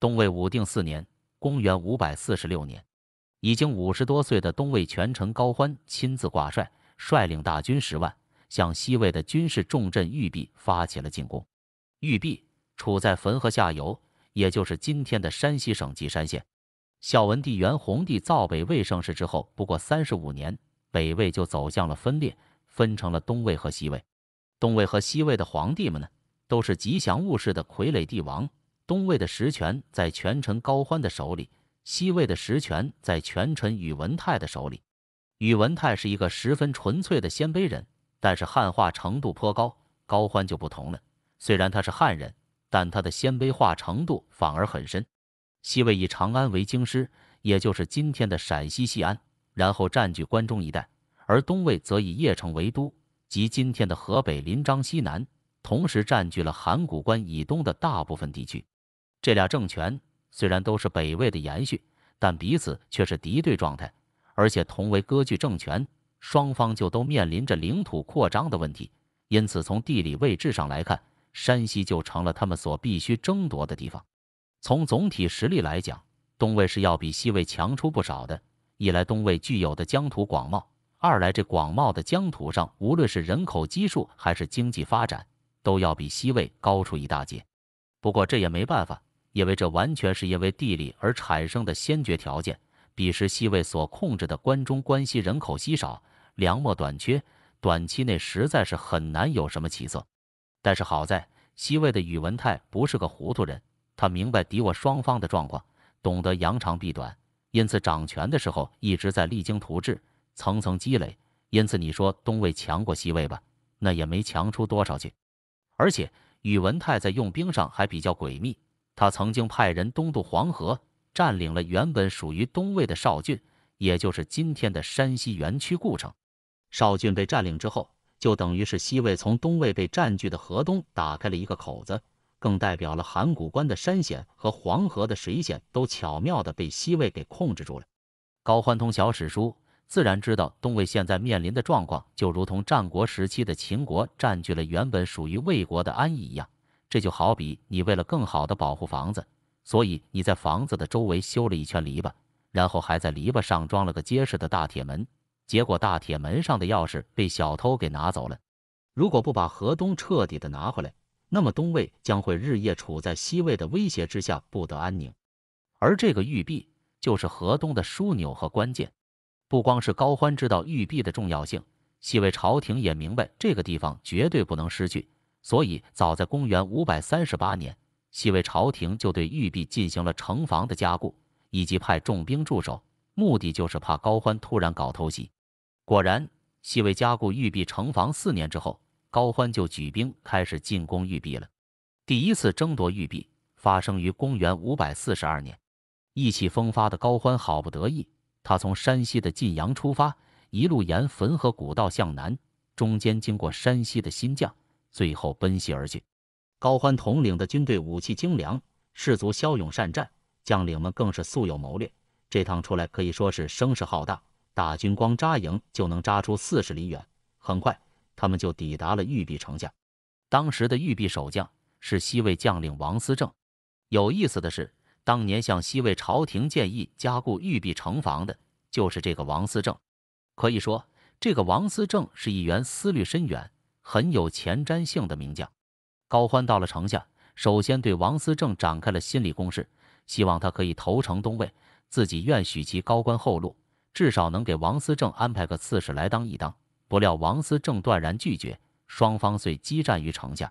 东魏武定四年（公元五百四十六年），已经五十多岁的东魏权臣高欢亲自挂帅，率领大军十万，向西魏的军事重镇玉璧发起了进攻。玉璧处在汾河下游，也就是今天的山西省稷山县。孝文帝、元宏帝造北魏盛世之后，不过三十五年，北魏就走向了分裂，分成了东魏和西魏。东魏和西魏的皇帝们呢，都是吉祥物式的傀儡帝王。东魏的实权在权臣高欢的手里，西魏的实权在权臣宇文泰的手里。宇文泰是一个十分纯粹的鲜卑人，但是汉化程度颇高。高欢就不同了，虽然他是汉人，但他的鲜卑化程度反而很深。西魏以长安为京师，也就是今天的陕西西安，然后占据关中一带；而东魏则以邺城为都，即今天的河北临漳西南，同时占据了函谷关以东的大部分地区。这俩政权虽然都是北魏的延续，但彼此却是敌对状态，而且同为割据政权，双方就都面临着领土扩张的问题。因此，从地理位置上来看，山西就成了他们所必须争夺的地方。从总体实力来讲，东魏是要比西魏强出不少的。一来东魏具有的疆土广袤，二来这广袤的疆土上，无论是人口基数还是经济发展，都要比西魏高出一大截。不过这也没办法。因为这完全是因为地理而产生的先决条件。彼时西魏所控制的关中、关西人口稀少，粮秣短缺，短期内实在是很难有什么起色。但是好在西魏的宇文泰不是个糊涂人，他明白敌我双方的状况，懂得扬长避短，因此掌权的时候一直在励精图治，层层积累。因此你说东魏强过西魏吧，那也没强出多少去。而且宇文泰在用兵上还比较诡秘。他曾经派人东渡黄河，占领了原本属于东魏的邵郡，也就是今天的山西园区故城。邵郡被占领之后，就等于是西魏从东魏被占据的河东打开了一个口子，更代表了函谷关的山险和黄河的水险都巧妙的被西魏给控制住了。高欢通晓史书，自然知道东魏现在面临的状况，就如同战国时期的秦国占据了原本属于魏国的安邑一样。这就好比你为了更好的保护房子，所以你在房子的周围修了一圈篱笆，然后还在篱笆上装了个结实的大铁门。结果大铁门上的钥匙被小偷给拿走了。如果不把河东彻底的拿回来，那么东魏将会日夜处在西魏的威胁之下不得安宁。而这个玉璧就是河东的枢纽和关键。不光是高欢知道玉璧的重要性，西魏朝廷也明白这个地方绝对不能失去。所以，早在公元五百三十八年，西魏朝廷就对玉璧进行了城防的加固，以及派重兵驻守，目的就是怕高欢突然搞偷袭。果然，西魏加固玉璧城防四年之后，高欢就举兵开始进攻玉璧了。第一次争夺玉璧发生于公元五百四十二年，意气风发的高欢好不得意，他从山西的晋阳出发，一路沿汾河古道向南，中间经过山西的新绛。最后奔袭而去。高欢统领的军队武器精良，士卒骁勇善战，将领们更是素有谋略。这趟出来可以说是声势浩大，大军光扎营就能扎出四十里远。很快，他们就抵达了玉璧城下。当时的玉璧守将是西魏将领王思政。有意思的是，当年向西魏朝廷建议加固玉璧城防的就是这个王思政。可以说，这个王思政是一员思虑深远。很有前瞻性的名将高欢到了城下，首先对王思政展开了心理攻势，希望他可以投诚东魏，自己愿许其高官厚禄，至少能给王思政安排个刺史来当一当。不料王思政断然拒绝，双方遂激战于城下。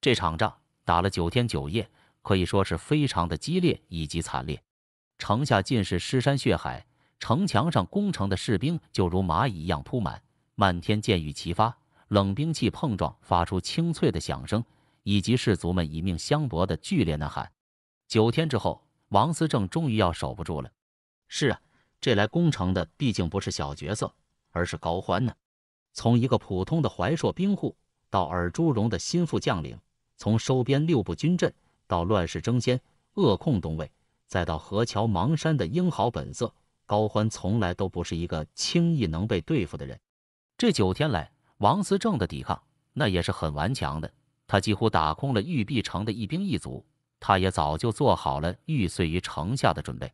这场仗打了九天九夜，可以说是非常的激烈以及惨烈，城下尽是尸山血海，城墙上攻城的士兵就如蚂蚁一样铺满，漫天箭雨齐发。冷兵器碰撞发出清脆的响声，以及士卒们以命相搏的剧烈呐喊。九天之后，王思政终于要守不住了。是啊，这来攻城的毕竟不是小角色，而是高欢呢。从一个普通的怀朔兵户，到尔朱荣的心腹将领，从收编六部军阵，到乱世争先、恶控东魏，再到河桥邙山的英豪本色，高欢从来都不是一个轻易能被对付的人。这九天来，王思政的抵抗那也是很顽强的，他几乎打空了玉璧城的一兵一卒，他也早就做好了玉碎于城下的准备。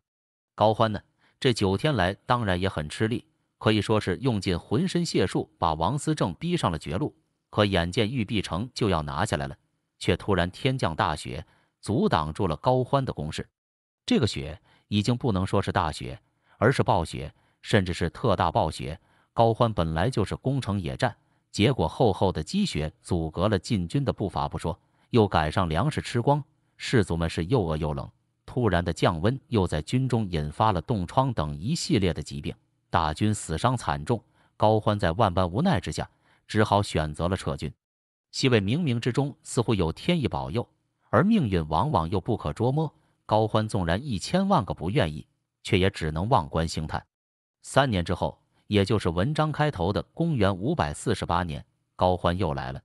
高欢呢，这九天来当然也很吃力，可以说是用尽浑身解数把王思政逼上了绝路。可眼见玉璧城就要拿下来了，却突然天降大雪，阻挡住了高欢的攻势。这个雪已经不能说是大雪，而是暴雪，甚至是特大暴雪。高欢本来就是攻城野战。结果厚厚的积雪阻隔了晋军的步伐，不说，又赶上粮食吃光，士卒们是又饿又冷。突然的降温又在军中引发了冻疮等一系列的疾病，大军死伤惨重。高欢在万般无奈之下，只好选择了撤军。西魏冥冥之中似乎有天意保佑，而命运往往又不可捉摸。高欢纵然一千万个不愿意，却也只能望观兴叹。三年之后。也就是文章开头的公元五百四十八年，高欢又来了。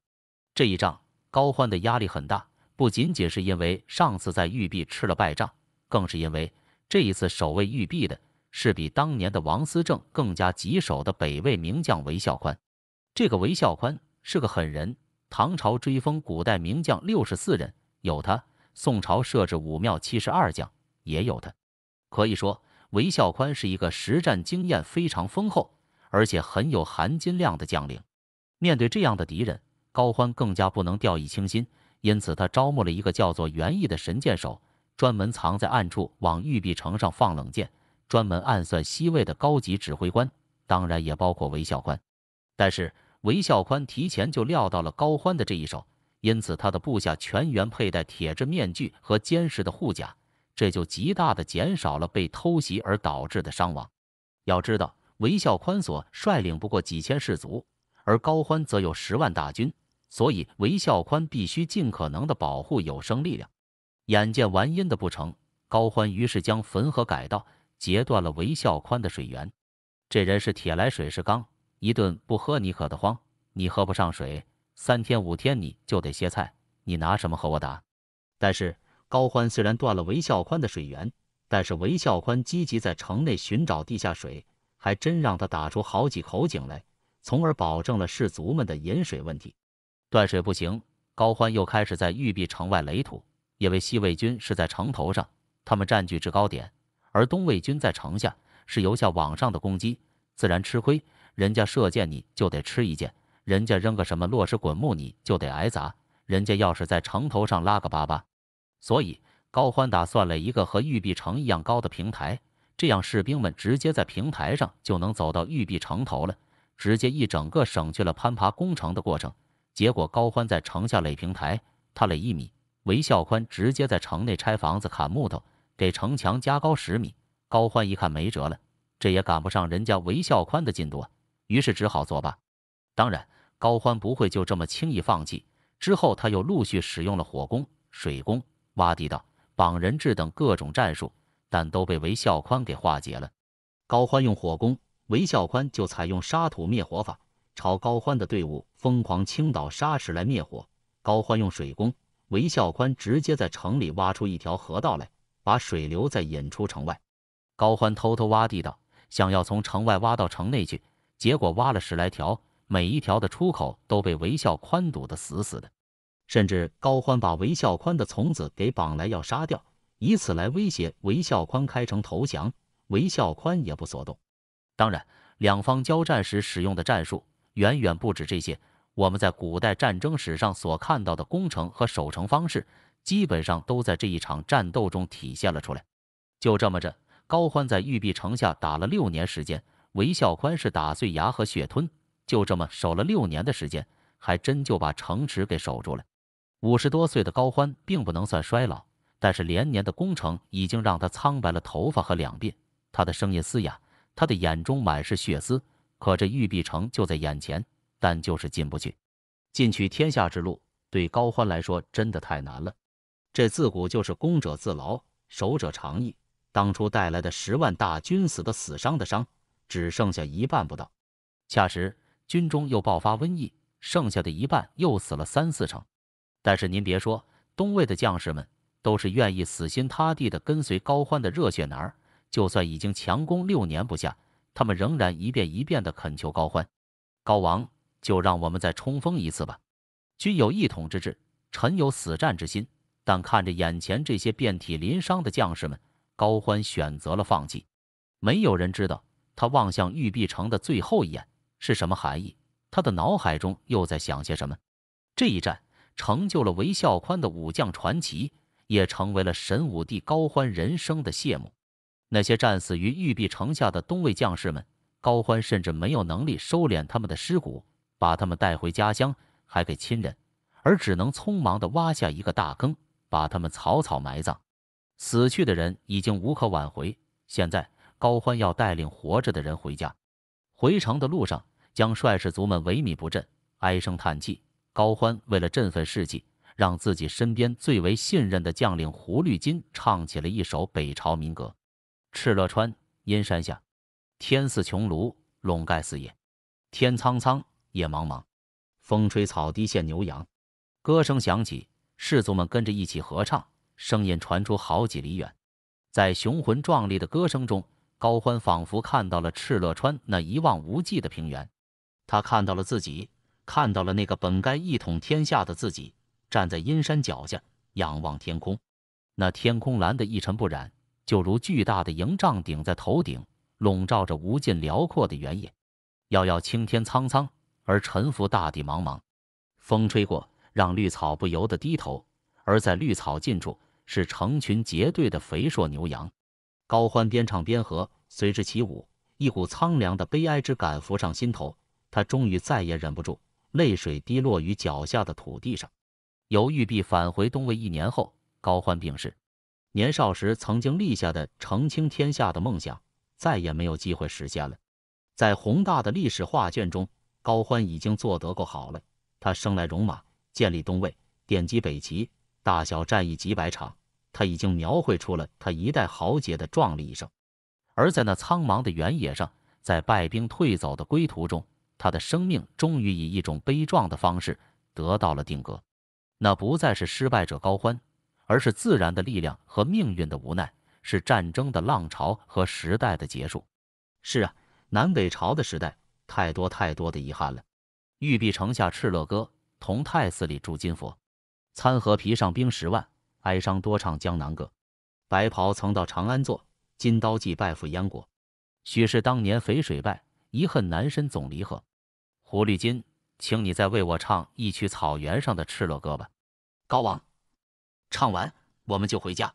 这一仗，高欢的压力很大，不仅仅是因为上次在玉壁吃了败仗，更是因为这一次守卫玉壁的是比当年的王思政更加棘手的北魏名将韦孝宽。这个韦孝宽是个狠人，唐朝追封古代名将六十四人有他，宋朝设置武庙七十二将也有他，可以说。韦孝宽是一个实战经验非常丰厚，而且很有含金量的将领。面对这样的敌人，高欢更加不能掉以轻心，因此他招募了一个叫做袁毅的神箭手，专门藏在暗处往玉璧城上放冷箭，专门暗算西魏的高级指挥官，当然也包括韦孝宽。但是韦孝宽提前就料到了高欢的这一手，因此他的部下全员佩戴铁质面具和坚实的护甲。这就极大的减少了被偷袭而导致的伤亡。要知道，韦孝宽所率领不过几千士卒，而高欢则有十万大军，所以韦孝宽必须尽可能的保护有生力量。眼见完阴的不成，高欢于是将汾河改道，截断了韦孝宽的水源。这人是铁来水是钢，一顿不喝你渴得慌，你喝不上水，三天五天你就得歇菜，你拿什么和我打？但是。高欢虽然断了韦孝宽的水源，但是韦孝宽积极在城内寻找地下水，还真让他打出好几口井来，从而保证了士卒们的饮水问题。断水不行，高欢又开始在玉璧城外垒土，因为西魏军是在城头上，他们占据制高点，而东魏军在城下，是由下往上的攻击，自然吃亏。人家射箭，你就得吃一箭；人家扔个什么落石滚木，你就得挨砸；人家要是在城头上拉个粑粑。所以高欢打算了一个和玉璧城一样高的平台，这样士兵们直接在平台上就能走到玉璧城头了，直接一整个省去了攀爬攻城的过程。结果高欢在城下垒平台，他垒一米，韦孝宽直接在城内拆房子、砍木头，给城墙加高十米。高欢一看没辙了，这也赶不上人家韦孝宽的进度啊，于是只好作罢。当然，高欢不会就这么轻易放弃，之后他又陆续使用了火攻、水攻。挖地道、绑人质等各种战术，但都被韦孝宽给化解了。高欢用火攻，韦孝宽就采用沙土灭火法，朝高欢的队伍疯狂倾倒沙石来灭火。高欢用水攻，韦孝宽直接在城里挖出一条河道来，把水流再引出城外。高欢偷偷挖地道，想要从城外挖到城内去，结果挖了十来条，每一条的出口都被韦孝宽堵得死死的。甚至高欢把韦孝宽的从子给绑来要杀掉，以此来威胁韦孝宽开城投降。韦孝宽也不所动。当然，两方交战时使用的战术远远不止这些。我们在古代战争史上所看到的攻城和守城方式，基本上都在这一场战斗中体现了出来。就这么着，高欢在玉璧城下打了六年时间，韦孝宽是打碎牙和血吞，就这么守了六年的时间，还真就把城池给守住了。五十多岁的高欢并不能算衰老，但是连年的攻城已经让他苍白了头发和两鬓。他的声音嘶哑，他的眼中满是血丝。可这玉璧城就在眼前，但就是进不去。进取天下之路，对高欢来说真的太难了。这自古就是攻者自劳，守者常逸。当初带来的十万大军死的死，伤的伤，只剩下一半不到。恰时军中又爆发瘟疫，剩下的一半又死了三四成。但是您别说，东魏的将士们都是愿意死心塌地的跟随高欢的热血男儿，就算已经强攻六年不下，他们仍然一遍一遍的恳求高欢：“高王，就让我们再冲锋一次吧！”君有一统之志，臣有死战之心。但看着眼前这些遍体鳞伤的将士们，高欢选择了放弃。没有人知道他望向玉璧城的最后一眼是什么含义，他的脑海中又在想些什么。这一战。成就了韦孝宽的武将传奇，也成为了神武帝高欢人生的谢幕。那些战死于玉璧城下的东魏将士们，高欢甚至没有能力收敛他们的尸骨，把他们带回家乡，还给亲人，而只能匆忙地挖下一个大坑，把他们草草埋葬。死去的人已经无可挽回，现在高欢要带领活着的人回家。回城的路上，将帅士族们萎靡不振，唉声叹气。高欢为了振奋士气，让自己身边最为信任的将领胡律金唱起了一首北朝民歌《敕勒川，阴山下，天似穹庐，笼盖四野。天苍苍，野茫茫，风吹草低见牛羊》。歌声响起，士卒们跟着一起合唱，声音传出好几里远。在雄浑壮丽的歌声中，高欢仿佛看到了敕勒川那一望无际的平原，他看到了自己。看到了那个本该一统天下的自己，站在阴山脚下仰望天空，那天空蓝得一尘不染，就如巨大的营帐顶在头顶，笼罩着无尽辽阔的原野。遥遥青天苍苍，而沉浮大地茫茫。风吹过，让绿草不由得低头，而在绿草近处是成群结队的肥硕牛羊。高欢边唱边和，随之起舞，一股苍凉的悲哀之感浮上心头。他终于再也忍不住。泪水滴落于脚下的土地上。由玉璧返回东魏一年后，高欢病逝。年少时曾经立下的澄清天下的梦想，再也没有机会实现了。在宏大的历史画卷中，高欢已经做得够好了。他生来戎马，建立东魏，奠基北齐，大小战役几百场，他已经描绘出了他一代豪杰的壮丽一生。而在那苍茫的原野上，在败兵退走的归途中。他的生命终于以一种悲壮的方式得到了定格，那不再是失败者高欢，而是自然的力量和命运的无奈，是战争的浪潮和时代的结束。是啊，南北朝的时代太多太多的遗憾了。玉璧城下敕勒歌，同泰寺里铸金佛，参合皮上兵十万，哀伤多唱江南歌。白袍曾到长安坐，金刀计拜赴燕国，许是当年肥水败，遗恨南身总离合。狐狸精，请你再为我唱一曲草原上的《敕勒歌》吧。高王，唱完我们就回家。